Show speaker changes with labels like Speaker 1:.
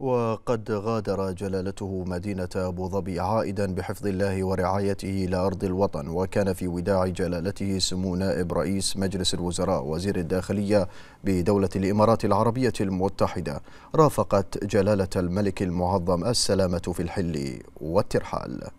Speaker 1: وقد غادر جلالته مدينة أبو ظبي عائدا بحفظ الله ورعايته إلى أرض الوطن وكان في وداع جلالته سمو نائب رئيس مجلس الوزراء وزير الداخلية بدولة الإمارات العربية المتحدة رافقت جلالة الملك المعظم السلامة في الحل والترحال